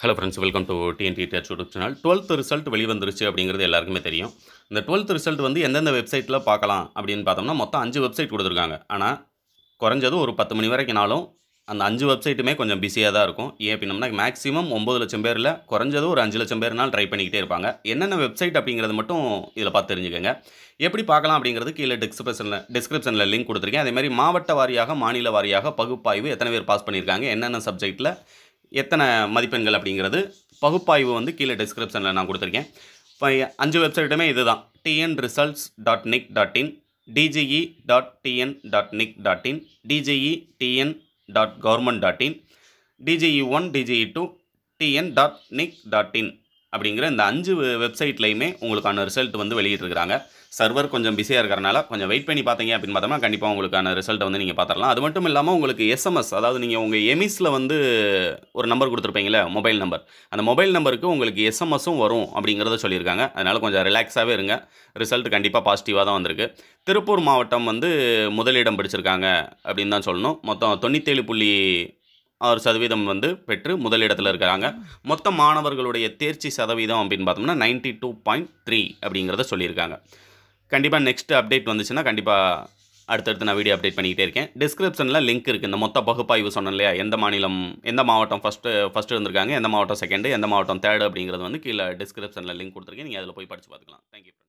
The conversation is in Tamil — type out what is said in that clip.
hello friends welcome to TNT touch YouTube channel twelfth result வெளிவந்துருச்சு அப்படிங்கிறது எல்லாருக்குமே தெரியும் இந்த டுவெல்த் ரிசல்ட் வந்து எந்தெந்த வெப்சைட்டில் பார்க்கலாம் அப்படின்னு பார்த்தோம்னா மொத்தம் அஞ்சு வெப்சைட் கொடுத்துருக்காங்க ஆனால் குறைஞ்சது ஒரு பத்து மணி வரைக்கும்னாலும் அந்த அஞ்சு வெப்சைட்டுமே கொஞ்சம் பிஸியாக தான் இருக்கும் ஏன் அப்படின்னா மேக்ஸிமம் ஒம்பது லட்சம் பேரில் குறைஞ்சது ஒரு அஞ்சு லட்சம் பேர்னால் ட்ரை பண்ணிக்கிட்டே இருப்பாங்க என்னென்ன வெப்சைட் அப்படிங்கிறது மட்டும் இதில் பார்த்து தெரிஞ்சுக்கோங்க எப்படி பார்க்கலாம் அப்படிங்கிறது கீழே டிஸ்கிரிப்ஷனில் டிஸ்கிரிப்ஷனில் லிங்க் கொடுத்துருக்கேன் அதேமாதிரி மாவட்ட வாரியாக மாநில வாரியாக பகுப்பாய்வு எத்தனை பேர் பாஸ் பண்ணியிருக்காங்க என்னென்ன சப்ஜெக்ட்டில் எத்தனை மதிப்பெண்கள் அப்படிங்கிறது பகுப்பாய்வு வந்து கீழே டிஸ்கிரிப்ஷனில் நான் கொடுத்துருக்கேன் இப்போ அஞ்சு வெப்சைட்டுமே இது தான் TN results dot nic dot in DGE dot TN dot nic dot in DGE TN dot government dot in DGE one DGE two TN dot nic dot in அப்படிங்கிற இந்த அஞ்சு வெப்சைட்லையுமே உங்களுக்கான ரிசல்ட் வந்து வெளியிட்டிருக்கிறாங்க சர்வர் கொஞ்சம் பிஸியாக இருக்கிறனால கொஞ்சம் வெயிட் பண்ணி பார்த்தீங்க அப்படின்னு பார்த்தோம்னா கண்டிப்பாக உங்களுக்கான ரிசல்ட் வந்து நீங்கள் பார்த்துடலாம் அது மட்டும் இல்லாமல் உங்களுக்கு எஸ்எம்எஸ் அதாவது நீங்கள் உங்கள் எமிஸில் வந்து ஒரு நம்பர் கொடுத்துருப்பீங்களே மொபைல் நம்பர் அந்த மொபைல் நம்பருக்கு உங்களுக்கு எஸ்எம்எஸும் வரும் அப்படிங்கிறத சொல்லியிருக்காங்க அதனால் கொஞ்சம் ரிலாக்ஸாகவே இருங்க ரிசல்ட் கண்டிப்பாக பாசிட்டிவாக தான் வந்திருக்கு திருப்பூர் மாவட்டம் வந்து முதலிடம் பிடிச்சிருக்காங்க அப்படின்னு தான் சொல்லணும் மொத்தம் தொண்ணூத்தேழு புள்ளி ஆறு சதவீதம் வந்து பெற்று முதலிடத்தில் இருக்கிறாங்க மொத்த மாணவர்களுடைய தேர்ச்சி சதவீதம் அப்படின்னு பார்த்தோம்னா நைன்டி டூ பாயிண்ட் த்ரீ அப்படிங்கிறத சொல்லியிருக்காங்க கண்டிப்பாக நெக்ஸ்ட் அப்டேட் வந்துச்சுன்னா கண்டிப்பாக அடுத்தடுத்து நான் வீடியோ அப்டேட் பண்ணிக்கிட்டே இருக்கேன் டிஸ்கிரிப்ஷனில் லிங்க் இருக்குது இந்த மொத்த பகுப்பாய்வு சொன்னேன் இல்லையா எந்த மாநிலம் எந்த மாவட்டம் ஃபஸ்ட்டு ஃபஸ்ட்டு இருந்திருக்காங்க எந்த மாவட்டம் செகண்டு எந்த மாவட்டம் தேர்டு அப்படிங்கிறது வந்து கீழே டிஸ்கிரிப்ஷனில் லிங்க் கொடுத்துருக்கேன் நீங்கள் அதில் போய் படித்து பார்த்துக்கலாம் தேங்க்யூ